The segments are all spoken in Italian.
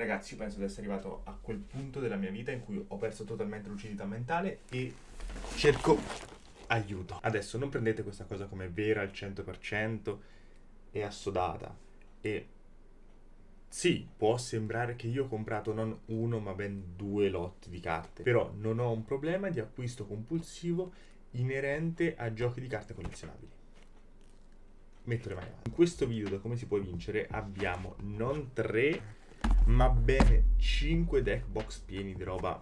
ragazzi, io penso di essere arrivato a quel punto della mia vita in cui ho perso totalmente lucidità mentale e cerco aiuto. Adesso non prendete questa cosa come vera al 100% e assodata. E sì, può sembrare che io ho comprato non uno ma ben due lotti di carte, però non ho un problema di acquisto compulsivo inerente a giochi di carte collezionabili metto le mani avanti. In questo video da come si può vincere abbiamo non tre ma bene 5 deck box pieni di roba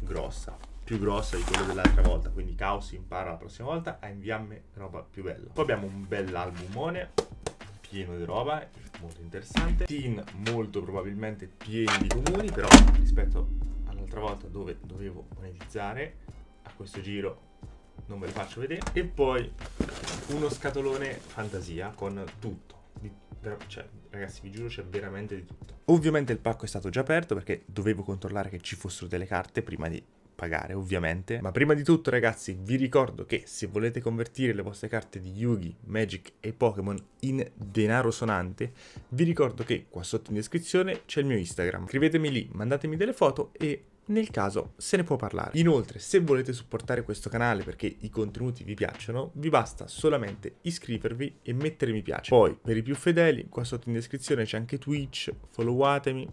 grossa, più grossa di quello dell'altra volta, quindi Caos impara la prossima volta a inviarmi roba più bella. Poi abbiamo un bell'albumone pieno di roba, molto interessante, Teen molto probabilmente pieni di comuni, però rispetto all'altra volta dove dovevo monetizzare, a questo giro non ve lo faccio vedere, e poi uno scatolone fantasia con tutto, di cioè, ragazzi, vi giuro, c'è veramente di tutto. Ovviamente il pacco è stato già aperto perché dovevo controllare che ci fossero delle carte prima di pagare ovviamente ma prima di tutto ragazzi vi ricordo che se volete convertire le vostre carte di Yugi, Magic e Pokémon in denaro sonante vi ricordo che qua sotto in descrizione c'è il mio Instagram scrivetemi lì mandatemi delle foto e nel caso se ne può parlare. Inoltre, se volete supportare questo canale perché i contenuti vi piacciono, vi basta solamente iscrivervi e mettere mi piace. Poi, per i più fedeli, qua sotto in descrizione c'è anche Twitch, followatemi,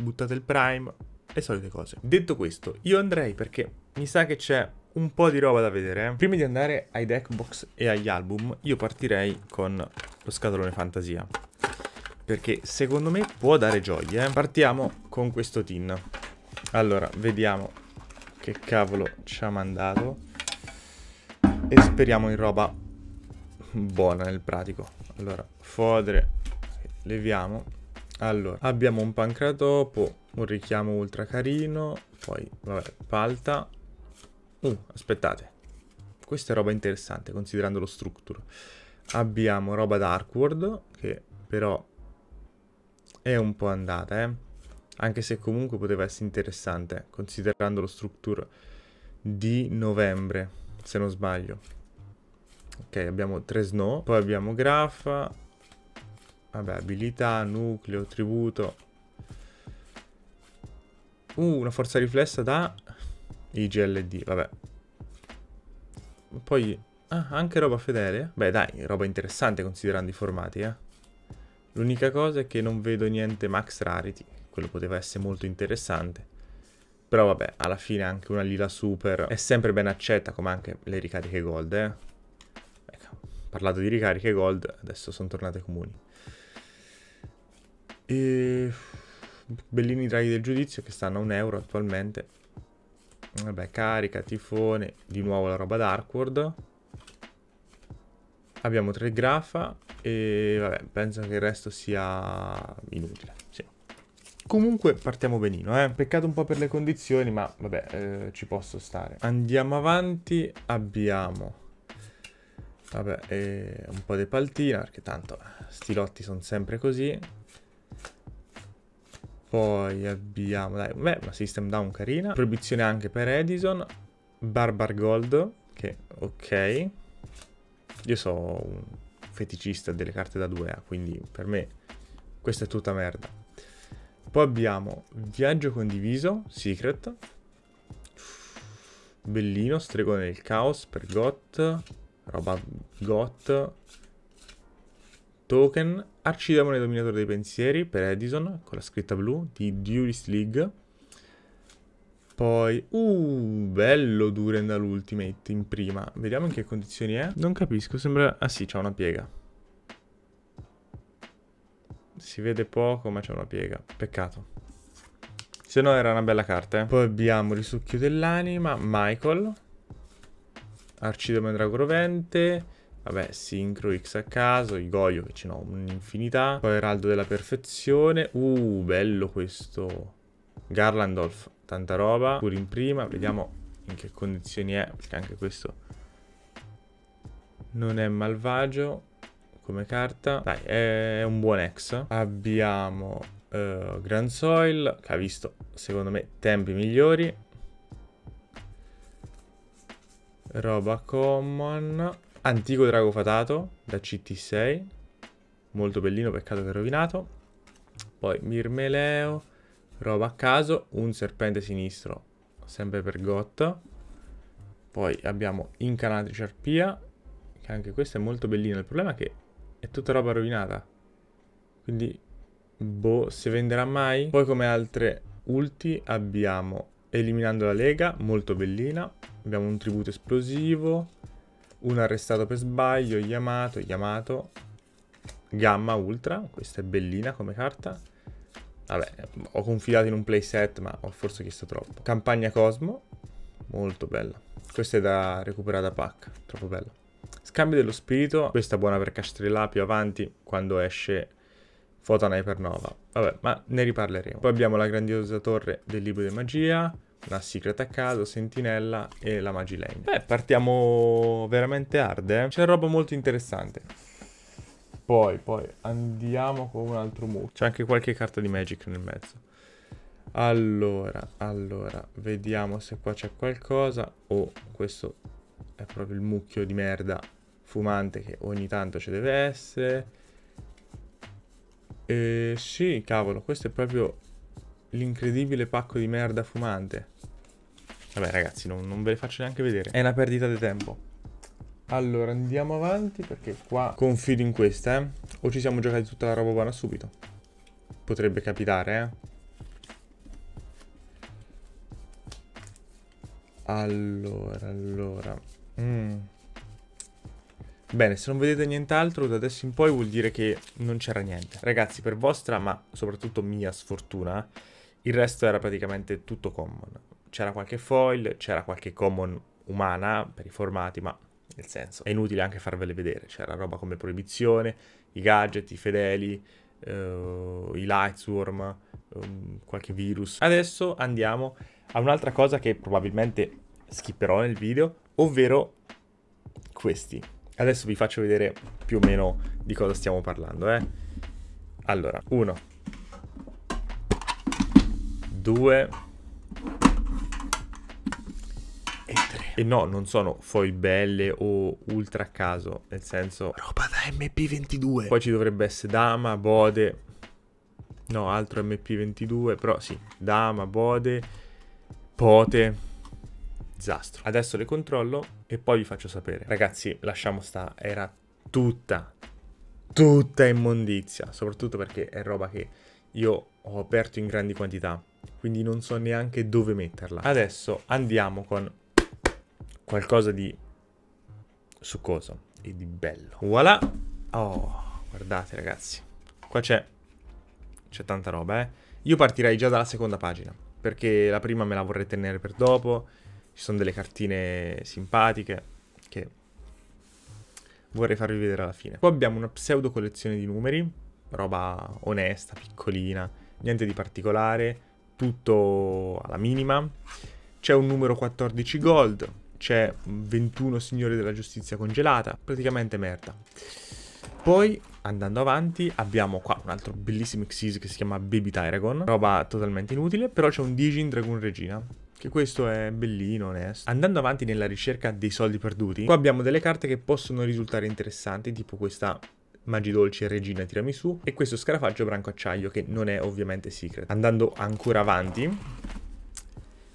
buttate il Prime, le solite cose. Detto questo, io andrei perché mi sa che c'è un po' di roba da vedere. Eh. Prima di andare ai deck box e agli album, io partirei con lo scatolone fantasia. Perché secondo me può dare gioie. Eh. Partiamo con questo tin. Allora, vediamo che cavolo ci ha mandato. E speriamo in roba buona nel pratico. Allora, fodre, leviamo. Allora, abbiamo un pancratopo, un richiamo ultra carino, poi, vabbè, palta. Uh, aspettate. Questa è roba interessante, considerando lo structure. Abbiamo roba Darkward, che però è un po' andata, eh anche se comunque poteva essere interessante, considerando lo structure di novembre, se non sbaglio. Ok, abbiamo tre snow, poi abbiamo graph, vabbè, abilità, nucleo, tributo. Uh, una forza riflessa da IGLD, vabbè. Poi, ah, anche roba fedele. Beh, dai, roba interessante considerando i formati, eh. L'unica cosa è che non vedo niente max rarity, quello poteva essere molto interessante. Però vabbè, alla fine anche una lila super è sempre ben accetta, come anche le ricariche gold, eh. Ecco, parlato di ricariche gold, adesso sono tornate comuni. E... Bellini draghi del giudizio che stanno a un euro attualmente. Vabbè, carica, tifone, di nuovo la roba d'Arkward. Abbiamo tre grafa e vabbè, penso che il resto sia inutile, sì. Comunque partiamo benino, eh. Peccato un po' per le condizioni, ma vabbè, eh, ci posso stare. Andiamo avanti, abbiamo... Vabbè, eh, un po' di paltina, perché tanto stilotti sono sempre così. Poi abbiamo, dai, beh, una System Down carina. Proibizione anche per Edison. Barbar Gold, che ok. Io sono un feticista delle carte da 2A, quindi per me questa è tutta merda. Poi abbiamo viaggio condiviso, secret. Bellino, stregone del caos per GOT. Roba GOT. Token, arcidemone dominatore dei pensieri per Edison con la scritta blu di Durist League. Poi, uh, bello Durendal Ultimate in prima. Vediamo in che condizioni è. Non capisco, sembra... Ah sì, c'ha una piega. Si vede poco, ma c'è una piega. Peccato. Se no era una bella carta, eh. Poi abbiamo Risucchio dell'anima, Michael. Arcidome Dragorovente. Vabbè, Sincro X a caso, il Goyo che ce n'ho un'infinità. Poi Heraldo della Perfezione. Uh, bello questo. Garlandolf, tanta roba. Pure in prima, vediamo in che condizioni è, perché anche questo non è malvagio come carta. Dai, è un buon ex. Abbiamo uh, Grand Soil, che ha visto, secondo me, tempi migliori. Roba common. Antico Drago Fatato, da CT6. Molto bellino, peccato che è rovinato. Poi Mirmeleo. Roba a caso, un serpente sinistro, sempre per Gotta. Poi abbiamo Incarnate che anche questo è molto bellino. Il problema è che è tutta roba rovinata. Quindi, boh, si venderà mai? Poi come altre ulti abbiamo Eliminando la Lega, molto bellina. Abbiamo un tributo esplosivo, un arrestato per sbaglio, Yamato, Yamato, Gamma Ultra, questa è bellina come carta. Vabbè, ho confidato in un playset, ma ho forse chiesto troppo. Campagna Cosmo, molto bella. Questa è da recuperare da pack, troppo bella. Scambio dello spirito, questa è buona per castrellare più avanti quando esce Foton Hypernova. Vabbè, ma ne riparleremo. Poi abbiamo la grandiosa torre del libro di magia, una secret a caso, sentinella e la magilane. Beh, partiamo veramente hard, eh? C'è roba molto interessante. Poi, poi, andiamo con un altro move. C'è anche qualche carta di Magic nel mezzo. Allora, allora, vediamo se qua c'è qualcosa. Oh, questo è proprio il mucchio di merda fumante che ogni tanto ci deve essere. E sì, cavolo, questo è proprio l'incredibile pacco di merda fumante. Vabbè ragazzi, non, non ve le faccio neanche vedere. È una perdita di tempo. Allora, andiamo avanti perché qua confido in questa, eh. O ci siamo giocati tutta la roba buona subito. Potrebbe capitare, eh. Allora, allora. Mm. Bene, se non vedete nient'altro da adesso in poi vuol dire che non c'era niente. Ragazzi, per vostra, ma soprattutto mia sfortuna, il resto era praticamente tutto common. C'era qualche foil, c'era qualche common umana per i formati, ma nel senso è inutile anche farvele vedere. C'era roba come proibizione, i gadget, i fedeli, Uh, i lightsworm, um, qualche virus. Adesso andiamo a un'altra cosa che probabilmente skipperò nel video, ovvero questi. Adesso vi faccio vedere più o meno di cosa stiamo parlando, eh. Allora, 1, 2 e 3. E no, non sono foil belle o ultra a caso, nel senso... Roba da MP22. Poi ci dovrebbe essere dama, bode... No, altro MP22, però sì, dama, bode, pote disastro. Adesso le controllo e poi vi faccio sapere. Ragazzi, lasciamo sta, era tutta, tutta immondizia, soprattutto perché è roba che io ho aperto in grandi quantità, quindi non so neanche dove metterla. Adesso andiamo con qualcosa di succoso e di bello. Voilà! Oh, guardate ragazzi, qua c'è tanta roba, eh. Io partirei già dalla seconda pagina, perché la prima me la vorrei tenere per dopo, ci sono delle cartine simpatiche che vorrei farvi vedere alla fine. Qua abbiamo una pseudo collezione di numeri, roba onesta, piccolina, niente di particolare, tutto alla minima. C'è un numero 14 gold, c'è 21 signori della giustizia congelata, praticamente merda. Poi, andando avanti, abbiamo qua un altro bellissimo Xyz che si chiama Baby Tyragon, roba totalmente inutile, però c'è un Digin Dragon Regina, che questo è bellino, onesto. Andando avanti nella ricerca dei soldi perduti, qua abbiamo delle carte che possono risultare interessanti, tipo questa Magi dolce, Regina tirami su. e questo scarafaggio branco acciaio che non è ovviamente secret. Andando ancora avanti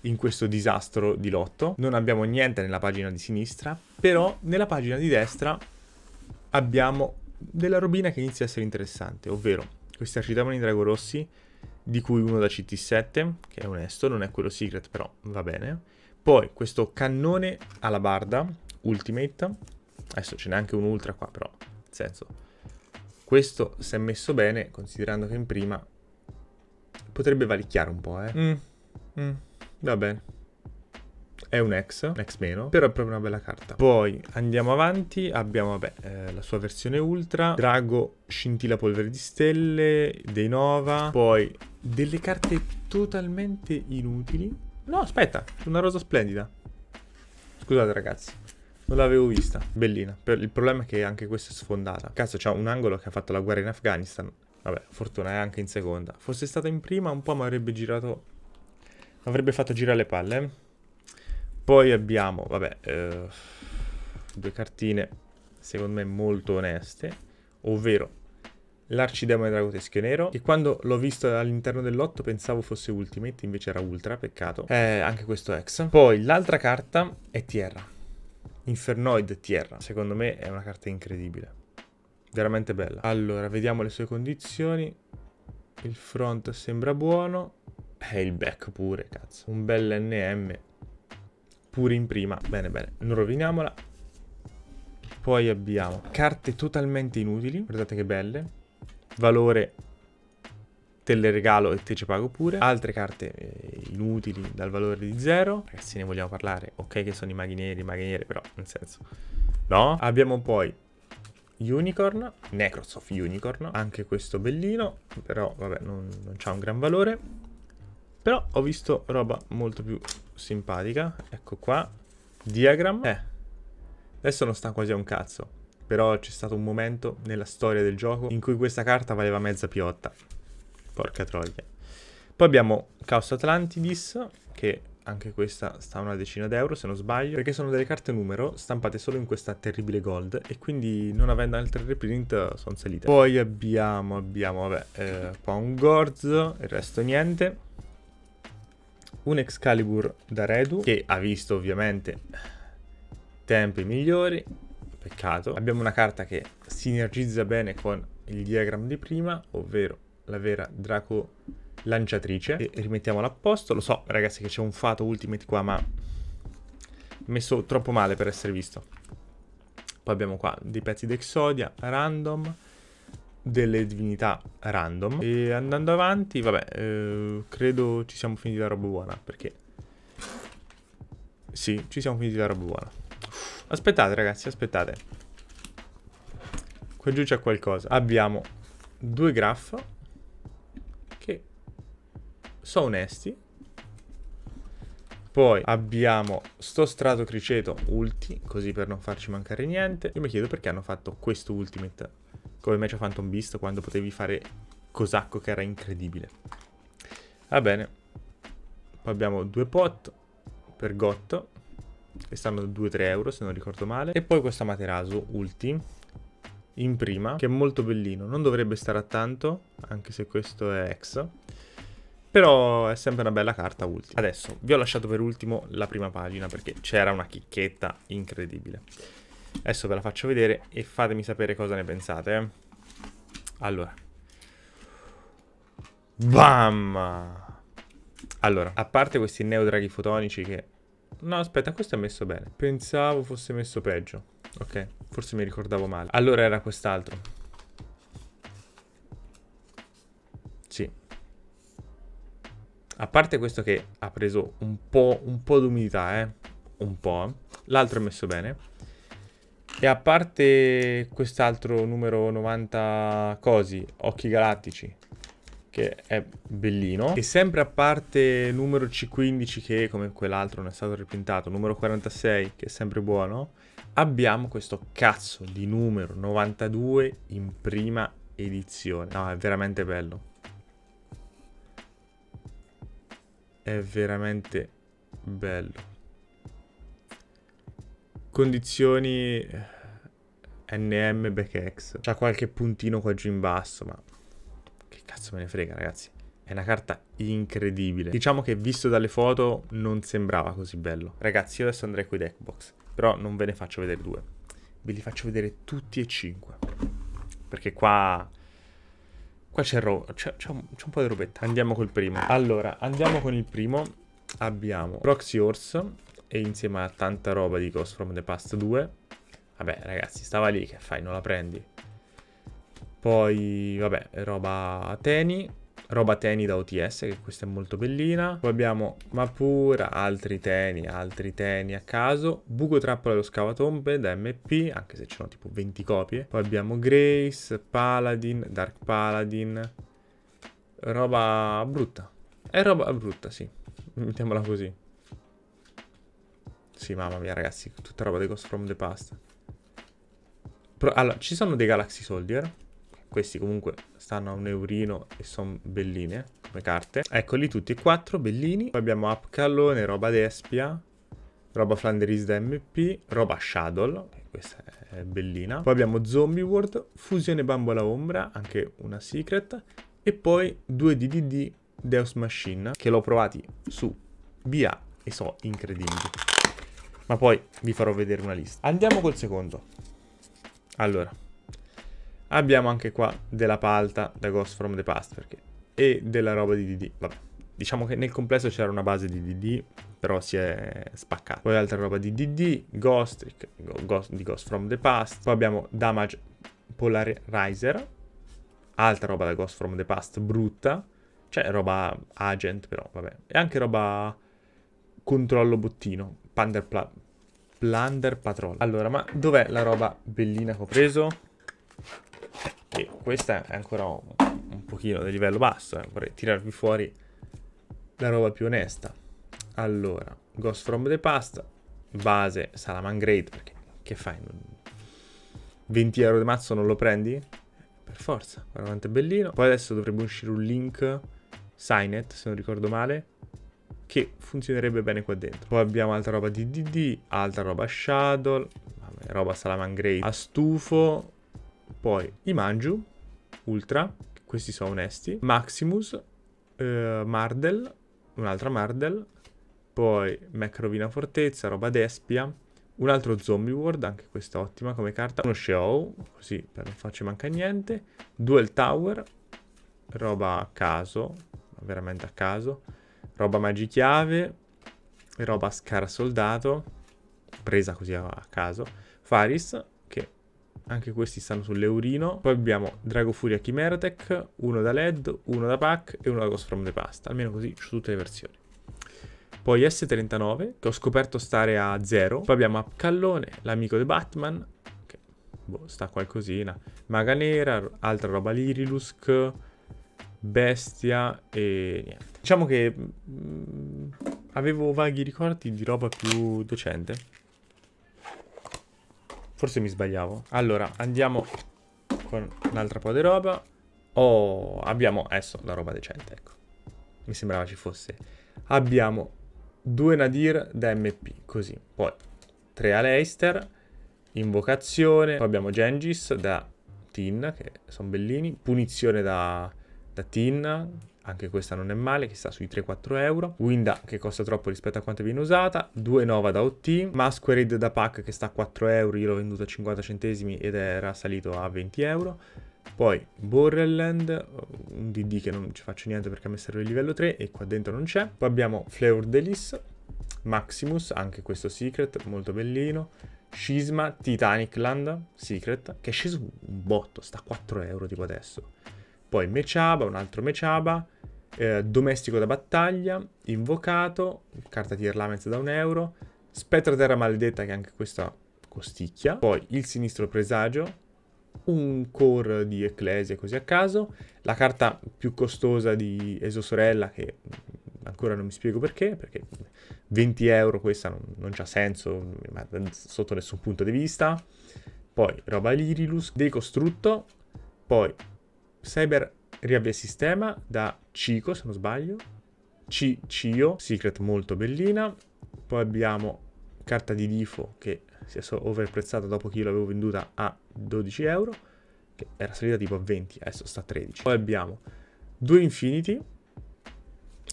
in questo disastro di lotto non abbiamo niente nella pagina di sinistra, però nella pagina di destra abbiamo della robina che inizia a essere interessante, ovvero questi arcitamani drago rossi di cui uno da CT7, che è onesto, non è quello secret, però va bene. Poi questo cannone alabarda ultimate, adesso ce n'è anche un ultra qua, però, nel senso, questo se è messo bene, considerando che in prima potrebbe valicchiare un po', eh. Mm. Mm. Va bene è un ex, un ex meno, però è proprio una bella carta. Poi andiamo avanti, abbiamo vabbè, eh, la sua versione ultra, Drago scintilla polvere di stelle, dei Nova, poi delle carte totalmente inutili. No, aspetta, una rosa splendida. Scusate ragazzi, non l'avevo vista. Bellina. il problema è che anche questa è sfondata. Cazzo, c'ha un angolo che ha fatto la guerra in Afghanistan. Vabbè, fortuna è anche in seconda. Fosse stata in prima, un po' mi avrebbe girato... Avrebbe fatto girare le palle. Eh. Poi abbiamo, vabbè, eh, due cartine secondo me molto oneste, ovvero l'arcidemone drago teschio nero, che quando l'ho visto all'interno del lotto pensavo fosse ultimate, invece era ultra, peccato. Eh, anche questo ex. Poi l'altra carta è Tierra, Infernoid Tierra, secondo me è una carta incredibile, veramente bella. Allora, vediamo le sue condizioni, il front sembra buono, e eh, il back pure, cazzo, un bel NM pure in prima. Bene, bene, non roviniamola. Poi abbiamo carte totalmente inutili, guardate che belle. Valore te le regalo e te ci pago pure. Altre carte eh, inutili dal valore di zero Ragazzi, ne vogliamo parlare. Ok che sono i maghi neri, i maghi neri, però nel senso... No? Abbiamo poi Unicorn, Necros of Unicorn, anche questo bellino, però vabbè non, non c'ha un gran valore. Però ho visto roba molto più simpatica. Ecco qua. Diagram. Eh. Adesso non sta quasi a un cazzo. Però c'è stato un momento nella storia del gioco in cui questa carta valeva mezza piotta. Porca troia. Poi abbiamo Caos Atlantidis, che anche questa sta a una decina d'euro se non sbaglio, perché sono delle carte numero stampate solo in questa terribile gold e quindi non avendo altre reprint sono salite. Poi abbiamo, abbiamo, vabbè, eh, qua un Gorz, il resto niente un Excalibur da Redu che ha visto ovviamente tempi migliori, peccato. Abbiamo una carta che sinergizza bene con il diagram di prima, ovvero la vera Draco lanciatrice. E rimettiamola a posto, lo so ragazzi che c'è un Fato Ultimate qua ma messo troppo male per essere visto. Poi abbiamo qua dei pezzi d'Exodia, random, delle divinità random. E andando avanti, vabbè, eh, credo ci siamo finiti la roba buona, perché... Sì, ci siamo finiti la roba buona. Aspettate, ragazzi, aspettate. Qua giù c'è qualcosa. Abbiamo due graph che sono onesti. Poi abbiamo sto strato criceto ulti, così per non farci mancare niente. Io mi chiedo perché hanno fatto questo ultimate come match a Phantom Beast quando potevi fare Cosacco che era incredibile. Va bene. Poi abbiamo due pot per Gotto, che stanno 2-3 euro se non ricordo male. E poi questa Materasu ulti in prima, che è molto bellino. Non dovrebbe stare a tanto, anche se questo è ex. Però è sempre una bella carta ultima. Adesso vi ho lasciato per ultimo la prima pagina perché c'era una chicchetta incredibile. Adesso ve la faccio vedere e fatemi sapere cosa ne pensate. Eh. Allora. Bam! Allora, a parte questi neodraghi fotonici che... No, aspetta, questo è messo bene. Pensavo fosse messo peggio. Ok, forse mi ricordavo male. Allora era quest'altro. Sì. A parte questo che ha preso un po', un po' d'umidità, eh. Un po'. Eh. L'altro è messo bene. E a parte quest'altro numero 90 cosi, Occhi Galattici, che è bellino. E sempre a parte numero C15, che come quell'altro non è stato ripintato, numero 46, che è sempre buono, abbiamo questo cazzo di numero 92 in prima edizione. No, è veramente bello. È veramente bello condizioni eh, NM back backx. C'ha qualche puntino qua giù in basso, ma che cazzo me ne frega, ragazzi. È una carta incredibile. Diciamo che visto dalle foto non sembrava così bello. Ragazzi, io adesso andrei con i deck però non ve ne faccio vedere due. Ve li faccio vedere tutti e cinque. Perché qua Qua c'è, ro- c'è, un, un, po' di robetta. Andiamo col primo. Allora, andiamo con il primo. Abbiamo Proxy Horse, e insieme a tanta roba di Ghost from the Past 2. Vabbè, ragazzi, stava lì, che fai, non la prendi. Poi, vabbè, roba Teni, roba Teni da OTS, che questa è molto bellina. Poi abbiamo Mapura, altri Teni, altri Teni a caso. Buco Trappola dello Scavatombe da MP, anche se ce n'ho tipo 20 copie. Poi abbiamo Grace, Paladin, Dark Paladin. Roba brutta. È roba brutta, sì. Mettiamola così. Sì, mamma mia, ragazzi, tutta roba dei Ghost from the Past. Pro allora, ci sono dei Galaxy Soldier. Questi comunque stanno a un eurino e sono belline eh, come carte. Eccoli tutti e quattro, bellini. Poi abbiamo Upcallone, roba d'Espia, roba Flanderis da MP, roba Shadow, eh, questa è bellina. Poi abbiamo Zombie World, Fusione Bambola Ombra, anche una Secret. E poi due DDD Deus Machine, che l'ho provati su BA e so incredibili ma poi vi farò vedere una lista. Andiamo col secondo. Allora, abbiamo anche qua della palta da Ghost from the Past perché, e della roba di DD. Vabbè, diciamo che nel complesso c'era una base di DD, però si è spaccata. Poi altra roba di DD, Ghost, Ghost, di Ghost from the Past. Poi abbiamo Damage Polarizer, altra roba da Ghost from the Past brutta. Cioè roba agent però, vabbè. E anche roba controllo bottino, Plunder, pla Patrol. Allora, ma dov'è la roba bellina che ho preso? E questa è ancora un, un pochino del livello basso, eh. vorrei tirarvi fuori la roba più onesta. Allora, Ghost from the Past, base Salamangrate, perché che fai? 20 euro di mazzo non lo prendi? Per forza, guarda quanto è bellino. Poi adesso dovrebbe uscire un link Signet, se non ricordo male, che funzionerebbe bene qua dentro. Poi abbiamo altra roba di DD, altra roba Shadow, roba Salamangre a stufo, poi i Manju, Ultra, questi sono onesti, Maximus, eh, Mardel, un'altra Mardel, poi Mac Rovina Fortezza, roba d'Espia, un altro Zombie World, anche questa ottima come carta, uno Show, così per non farci mancare niente, Duel Tower, roba a caso, veramente a caso, roba magichiave, roba scarasoldato, presa così a caso, Faris, che anche questi stanno sull'Eurino. Poi abbiamo Drago Furia Chimeratech, uno da LED, uno da Pack e uno da Ghost From The Past, almeno così su tutte le versioni. Poi S39, che ho scoperto stare a 0. Poi abbiamo Apcallone, l'amico di Batman, che boh, sta qualcosina. Maga Nera, altra roba Lirilusk, bestia e niente. Diciamo che mh, mm, avevo vaghi ricordi di roba più docente. Forse mi sbagliavo. Allora, andiamo con un'altra po' di roba. Oh, abbiamo adesso la roba decente, ecco. Mi sembrava ci fosse. Abbiamo due Nadir da MP, così. Poi tre Aleister, Invocazione. Poi abbiamo Gengis da Tin, che sono bellini. Punizione da da TIN, anche questa non è male, che sta sui 3-4 euro. Winda che costa troppo rispetto a quanto viene usata, Due Nova da OT, Masquerade da pack che sta a 4 euro, io l'ho venduto a 50 centesimi ed era salito a 20 euro. Poi Borreland, un DD che non ci faccio niente perché a me serve il livello 3 e qua dentro non c'è. Poi abbiamo Fleur Delis, Maximus, anche questo Secret, molto bellino. Scisma, Titanic Land, Secret, che è sceso un botto, sta a 4 euro tipo adesso poi Mechaba, un altro Mechaba, eh, Domestico da battaglia, Invocato, carta di Lamens da un euro, Spettra Terra Maledetta che anche questa costicchia, poi il Sinistro Presagio, un core di Ecclesia così a caso, la carta più costosa di Esosorella che ancora non mi spiego perché, perché 20 euro questa non, non c'ha senso sotto nessun punto di vista, poi roba Lirilus, Decostrutto, poi Cyber riavvia il sistema da Cico, se non sbaglio. C Cio, Secret molto bellina. Poi abbiamo carta di Difo che si è overprezzata dopo che io l'avevo venduta a 12 euro. Che era salita tipo a 20, adesso sta a 13. Poi abbiamo due Infinity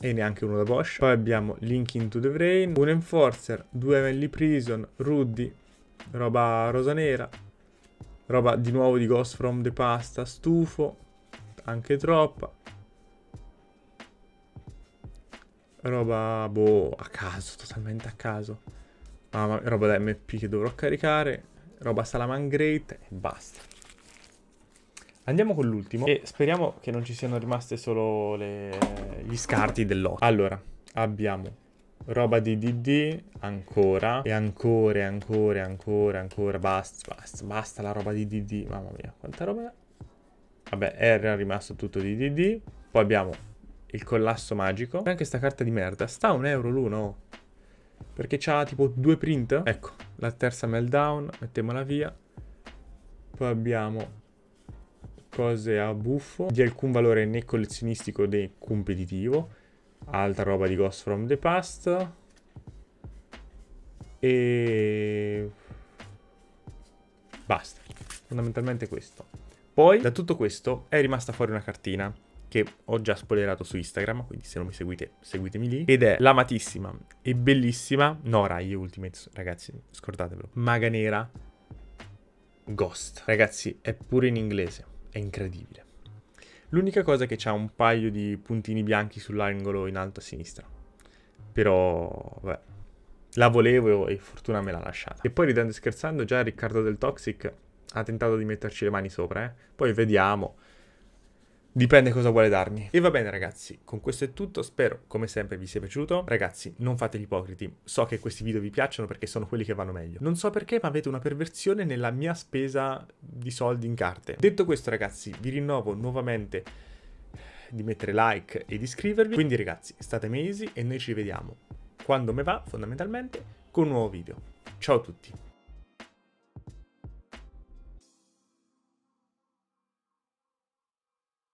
e neanche uno da Bosch. Poi abbiamo Link into the Brain, un Enforcer, due Heavenly Prison, Ruddy, roba rosa nera, roba di nuovo di Ghost from the Pasta, stufo, anche troppa. Roba, boh, a caso, totalmente a caso. Ah, ma roba da MP che dovrò caricare, roba salamangrate e basta. Andiamo con l'ultimo e speriamo che non ci siano rimaste solo le... gli scarti dell'otto. Allora, abbiamo roba di DD ancora e ancora e ancora e ancora ancora basta basta basta la roba di DD mamma mia quanta roba Vabbè, R è rimasto tutto di DD. Poi abbiamo il collasso magico. E anche sta carta di merda. Sta a un euro l'uno. Oh. Perché c'ha tipo due print. Ecco, la terza meltdown. Mettiamola via. Poi abbiamo cose a buffo. Di alcun valore né collezionistico né competitivo. Altra roba di Ghost from the Past. E... Basta. Fondamentalmente questo. Poi da tutto questo è rimasta fuori una cartina che ho già spoilerato su Instagram, quindi se non mi seguite, seguitemi lì. Ed è l'amatissima e bellissima Nora, Rai Ultimate, ragazzi, scordatevelo. Maga Nera Ghost. Ragazzi, è pure in inglese, è incredibile. L'unica cosa è che c'ha un paio di puntini bianchi sull'angolo in alto a sinistra. Però, vabbè, la volevo e fortuna me l'ha lasciata. E poi ridendo e scherzando, già Riccardo del Toxic ha tentato di metterci le mani sopra, eh. Poi vediamo. Dipende cosa vuole darmi. E va bene ragazzi, con questo è tutto, spero come sempre vi sia piaciuto. Ragazzi, non fate gli ipocriti, so che questi video vi piacciono perché sono quelli che vanno meglio. Non so perché, ma avete una perversione nella mia spesa di soldi in carte. Detto questo ragazzi, vi rinnovo nuovamente di mettere like e di iscrivervi. Quindi ragazzi, state mesi e noi ci vediamo quando me va, fondamentalmente, con un nuovo video. Ciao a tutti!